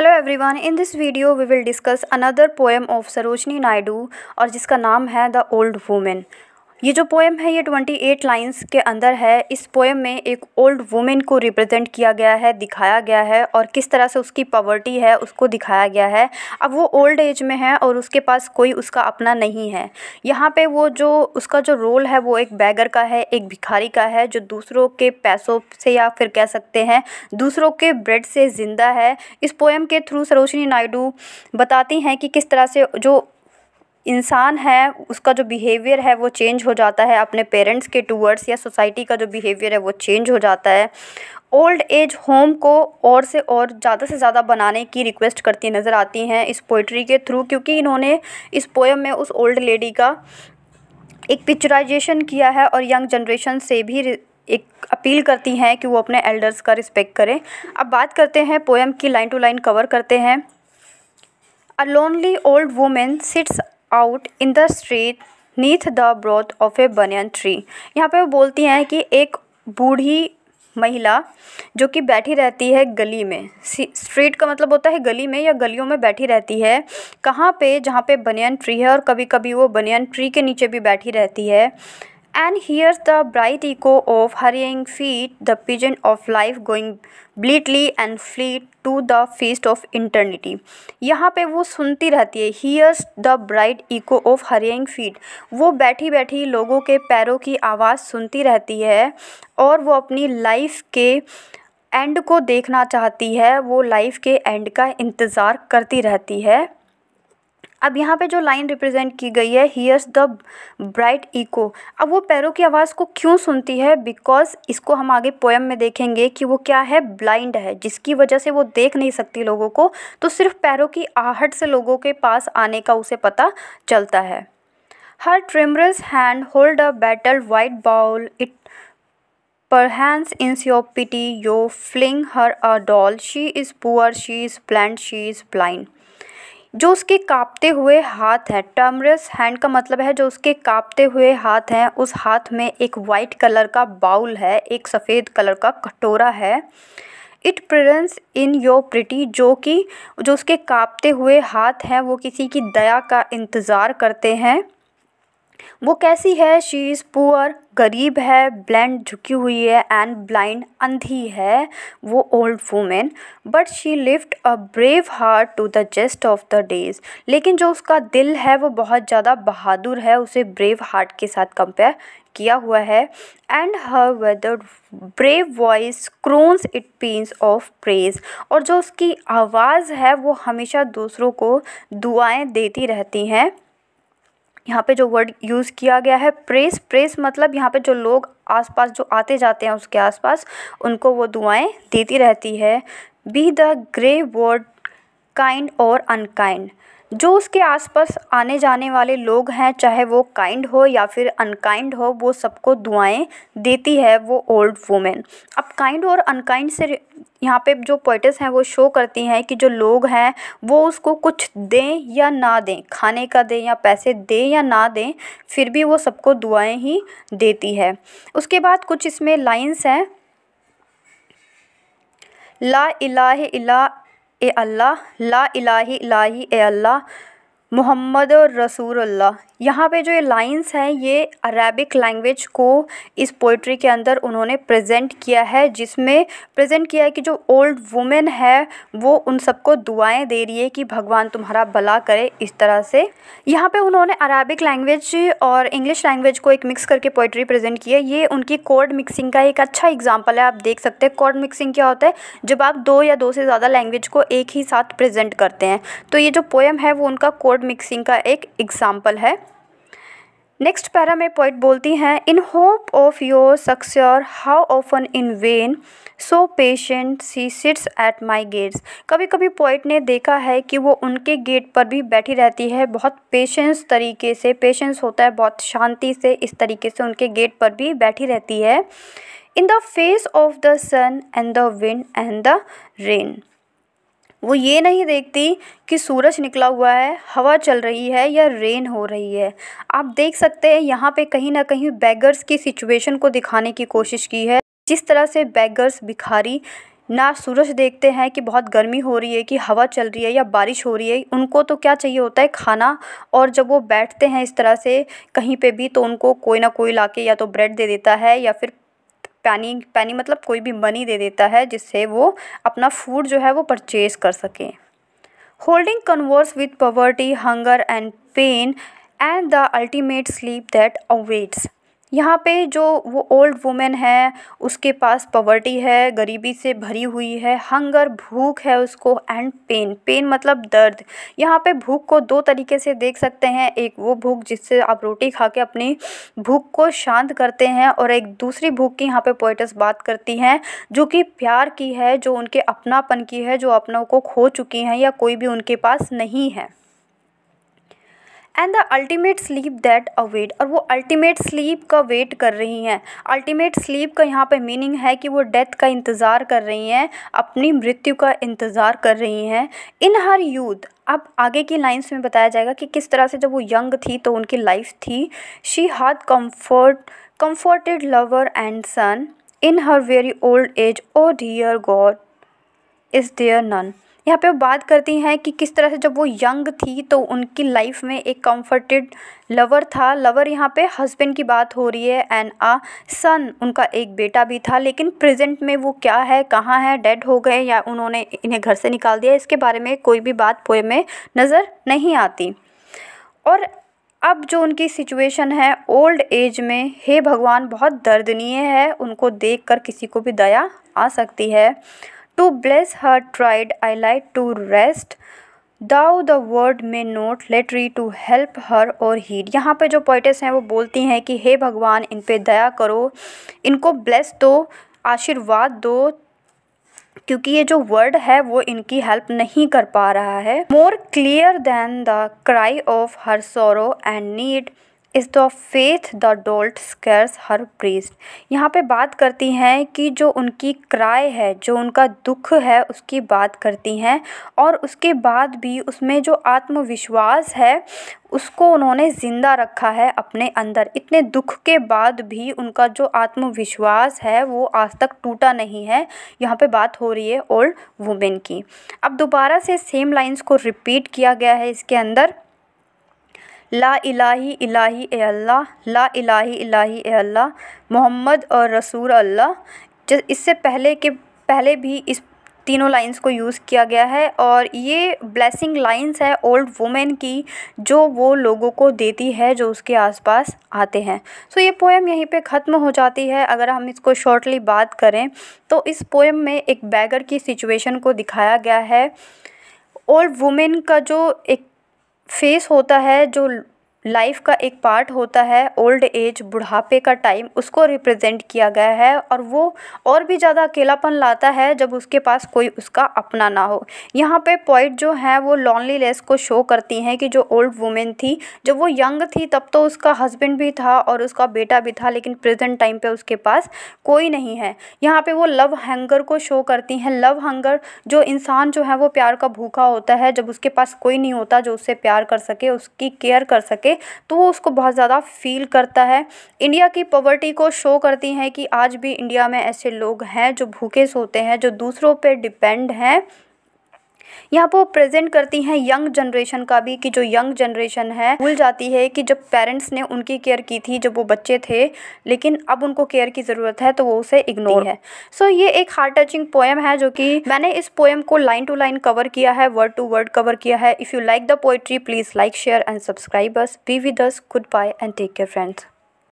hello everyone in this video we will discuss another poem of Sarojini Naidu और जिसका नाम है द ओल्ड वूमेन ये जो पोएम है ये ट्वेंटी एट लाइन्स के अंदर है इस पोएम में एक ओल्ड वुमेन को रिप्रेजेंट किया गया है दिखाया गया है और किस तरह से उसकी पॉवर्टी है उसको दिखाया गया है अब वो ओल्ड एज में है और उसके पास कोई उसका अपना नहीं है यहाँ पे वो जो उसका जो रोल है वो एक बैगर का है एक भिखारी का है जो दूसरों के पैसों से या फिर कह सकते हैं दूसरों के ब्रेड से ज़िंदा है इस पोएम के थ्रू सरोजनी नायडू बताती हैं कि किस तरह से जो इंसान है उसका जो बिहेवियर है वो चेंज हो जाता है अपने पेरेंट्स के टूवर्ड्स या सोसाइटी का जो बिहेवियर है वो चेंज हो जाता है ओल्ड एज होम को और से और ज़्यादा से ज़्यादा बनाने की रिक्वेस्ट करती नज़र आती हैं इस पोइट्री के थ्रू क्योंकि इन्होंने इस पोएम में उस ओल्ड लेडी का एक पिक्चराइजेशन किया है और यंग जनरेशन से भी एक अपील करती हैं कि वो अपने एल्डर्स का रिस्पेक्ट करें अब बात करते हैं पोएम की लाइन टू लाइन कवर करते हैं a lonely old woman sits out in the street neath the broth of a banyan tree यहाँ पे वो बोलती हैं कि एक बूढ़ी महिला जो कि बैठी रहती है गली में स्ट्रीट का मतलब होता है गली में या गलियों में बैठी रहती है कहाँ पे जहाँ पे बनियन ट्री है और कभी कभी वो बनियन ट्री के नीचे भी बैठी रहती है And here's the bright echo of hurrying feet, the pigeon of life going blithely and fleet to the feast of eternity यहाँ पे वो सुनती रहती है hears the bright echo of hurrying feet वो बैठी बैठी लोगों के पैरों की आवाज़ सुनती रहती है और वो अपनी लाइफ के एंड को देखना चाहती है वो लाइफ के एंड का इंतज़ार करती रहती है अब यहाँ पे जो लाइन रिप्रेजेंट की गई है हियर्स द ब्राइट इको अब वो पैरों की आवाज़ को क्यों सुनती है बिकॉज इसको हम आगे पोएम में देखेंगे कि वो क्या है ब्लाइंड है जिसकी वजह से वो देख नहीं सकती लोगों को तो सिर्फ पैरों की आहट से लोगों के पास आने का उसे पता चलता है her tremulous hand hold a battered white bowl it Perhaps in your pity you fling her a dole she is poor she is bland, she is blind जो उसके कांपते हुए हाथ है टर्मरस हैंड का मतलब है जो उसके कांपते हुए हाथ हैं उस हाथ में एक वाइट कलर का बाउल है एक सफ़ेद कलर का कटोरा है इट प्रस इन योर प्रिटी जो कि जो उसके कांपते हुए हाथ हैं वो किसी की दया का इंतज़ार करते हैं वो कैसी है शी इज़ पुअर गरीब है ब्लाइंड झुकी हुई है एंड ब्लाइंड अंधी है वो old woman but she lift a brave heart to the jest of the days लेकिन जो उसका दिल है वो बहुत ज़्यादा बहादुर है उसे ब्रेव हार्ट के साथ कंपेयर किया हुआ है and her weather brave voice croons it paeans of praise और जो उसकी आवाज़ है वो हमेशा दूसरों को दुआएं देती रहती हैं यहाँ पे जो वर्ड यूज़ किया गया है प्रेस प्रेस मतलब यहाँ पे जो लोग आसपास जो आते जाते हैं उसके आसपास उनको वो दुआएं देती रहती है be the grey word kind और अनकाइंड जो उसके आसपास आने जाने वाले लोग हैं चाहे वो काइंड हो या फिर अनकाइंड हो वो सबको दुआएं देती है वो ओल्ड वूमेन अब काइंड और अनकाइंड से यहाँ पे जो पोइटस हैं वो शो करती हैं कि जो लोग हैं वो उसको कुछ दें या ना दें खाने का दें या पैसे दें या ना दें फिर भी वो सबको दुआएं ही देती है उसके बाद कुछ इसमें लाइन्स हैं ला इला ए अल्लाह ला इलाही इलाही ए अल्लाह मोहम्मद अल्लाह यहाँ पे जो ये लाइंस हैं ये अरेबिक लैंग्वेज को इस पोइट्री के अंदर उन्होंने प्रेजेंट किया है जिसमें प्रेजेंट किया है कि जो ओल्ड वुमेन है वो उन सबको दुआएं दे रही है कि भगवान तुम्हारा भला करे इस तरह से यहाँ पे उन्होंने अरेबिक लैंग्वेज और इंग्लिश लैंग्वेज को एक मिक्स करके पोइट्री प्रेजेंट की है ये उनकी कोड मिक्सिंग का एक अच्छा एग्जाम्पल है आप देख सकते हैं कोड मिक्सिंग क्या होता है जब आप दो या दो से ज़्यादा लैंग्वेज को एक ही साथ प्रेजेंट करते हैं तो ये जो पोएम है वो उनका कोड मिक्सिंग का एक एग्ज़ाम्पल है नेक्स्ट पैरा में पॉइंट बोलती हैं in hope of your succour how often in vain so patient she sits at my gates कभी कभी पॉइंट ने देखा है कि वो उनके गेट पर भी बैठी रहती है बहुत पेशेंस तरीके से पेशेंस होता है बहुत शांति से इस तरीके से उनके गेट पर भी बैठी रहती है in the face of the sun and the wind and the rain वो ये नहीं देखती कि सूरज निकला हुआ है हवा चल रही है या रेन हो रही है आप देख सकते हैं यहाँ पे कहीं ना कहीं बैगर्स की सिचुएशन को दिखाने की कोशिश की है जिस तरह से बैगर्स भिखारी ना सूरज देखते हैं कि बहुत गर्मी हो रही है कि हवा चल रही है या बारिश हो रही है उनको तो क्या चाहिए होता है खाना और जब वो बैठते हैं इस तरह से कहीं पे भी तो उनको कोई ना कोई लाके या तो ब्रेड दे देता है या फिर पानी पानी मतलब कोई भी मनी दे देता है जिससे वो अपना फूड जो है वो परचेज कर सकें holding converse with poverty hunger and pain and the ultimate sleep that awaits यहाँ पे जो वो ओल्ड वुमेन है उसके पास पॉवर्टी है गरीबी से भरी हुई है हंगर भूख है उसको एंड पेन पेन मतलब दर्द यहाँ पे भूख को दो तरीके से देख सकते हैं एक वो भूख जिससे आप रोटी खा के अपनी भूख को शांत करते हैं और एक दूसरी भूख की यहाँ पे पोइटस बात करती हैं जो कि प्यार की है जो उनके अपनापन की है जो अपनों को खो चुकी हैं या कोई भी उनके पास नहीं है and the ultimate sleep that await और वो अल्टीमेट स्लीप का वेट कर रही हैं अल्टीमेट स्लीप का यहाँ पे मीनिंग है कि वो डेथ का इंतज़ार कर रही हैं अपनी मृत्यु का इंतज़ार कर रही हैं इन हर यूथ अब आगे की लाइंस में बताया जाएगा कि किस तरह से जब वो यंग थी तो उनकी लाइफ थी she had comfort comforted lover and son in her very old age oh dear God is there none यहाँ पे वो बात करती हैं कि किस तरह से जब वो यंग थी तो उनकी लाइफ में एक कंफर्टेड लवर था लवर यहाँ पे हस्बैंड की बात हो रही है एंड आ सन उनका एक बेटा भी था लेकिन प्रेजेंट में वो क्या है कहाँ है डेड हो गए या उन्होंने इन्हें घर से निकाल दिया इसके बारे में कोई भी बात पोए में नज़र नहीं आती और अब जो उनकी सिचुएशन है ओल्ड एज में हे भगवान बहुत दर्दनीय है उनको देख कर किसी को भी दया आ सकती है To bless her tried I like to rest thou the word में not lately to help her और हीड यहाँ पे जो पोइटस हैं वो बोलती हैं कि हे भगवान इन पे दया करो इनको ब्लेस दो आशीर्वाद दो क्योंकि ये जो वर्ड है वो इनकी हेल्प नहीं कर पा रहा है more clear than the cry of her sorrow and need is the faith the dolt scares her priest यहाँ पे बात करती हैं कि जो उनकी क्राय है जो उनका दुख है उसकी बात करती हैं और उसके बाद भी उसमें जो आत्मविश्वास है उसको उन्होंने ज़िंदा रखा है अपने अंदर इतने दुख के बाद भी उनका जो आत्मविश्वास है वो आज तक टूटा नहीं है यहाँ पे बात हो रही है ओल्ड वुमेन की अब दोबारा से सेम लाइंस को रिपीट किया गया है इसके अंदर ला इलाही इलाही ए अल्लाह ला इलाही इलाही ए अल्लाह मोहम्मद और रसूल अल्लाह इससे पहले के पहले भी इस तीनों लाइंस को यूज़ किया गया है और ये ब्लेसिंग लाइंस है ओल्ड वुमेन की जो वो लोगों को देती है जो उसके आसपास आते हैं सो ये पोएम यहीं पे ख़त्म हो जाती है अगर हम इसको शॉर्टली बात करें तो इस पोएम में एक बैगर की सिचुएशन को दिखाया गया है ओल्ड वुमेन का जो एक फेस होता है जो लाइफ का एक पार्ट होता है ओल्ड एज बुढ़ापे का टाइम उसको रिप्रेजेंट किया गया है और वो और भी ज़्यादा अकेलापन लाता है जब उसके पास कोई उसका अपना ना हो यहाँ पे पॉइंट जो है वो लेस को शो करती हैं कि जो ओल्ड वुमेन थी जब वो यंग थी तब तो उसका हस्बैंड भी था और उसका बेटा भी था लेकिन प्रेजेंट टाइम पर उसके पास कोई नहीं है यहाँ पर वो लव हैंगर को शो करती हैं लव हंगर जो इंसान जो है वो प्यार का भूखा होता है जब उसके पास कोई नहीं होता जो उससे प्यार कर सके उसकी केयर कर सके करके तो वो उसको बहुत ज़्यादा फ़ील करता है इंडिया की पॉवर्टी को शो करती हैं कि आज भी इंडिया में ऐसे लोग हैं जो भूखे सोते हैं जो दूसरों पर डिपेंड हैं यहाँ पर वो प्रेजेंट करती हैं यंग जनरेशन का भी कि जो यंग जनरेशन है भूल जाती है कि जब पेरेंट्स ने उनकी केयर की थी जब वो बच्चे थे लेकिन अब उनको केयर की ज़रूरत है तो वो उसे इग्नोर है सो so, ये एक हार्ट टचिंग पोएम है जो कि मैंने इस पोएम को लाइन टू लाइन कवर किया है वर्ड टू वर्ड कवर किया है if you like the poetry please like share and subscribe us be with good bye and take care friends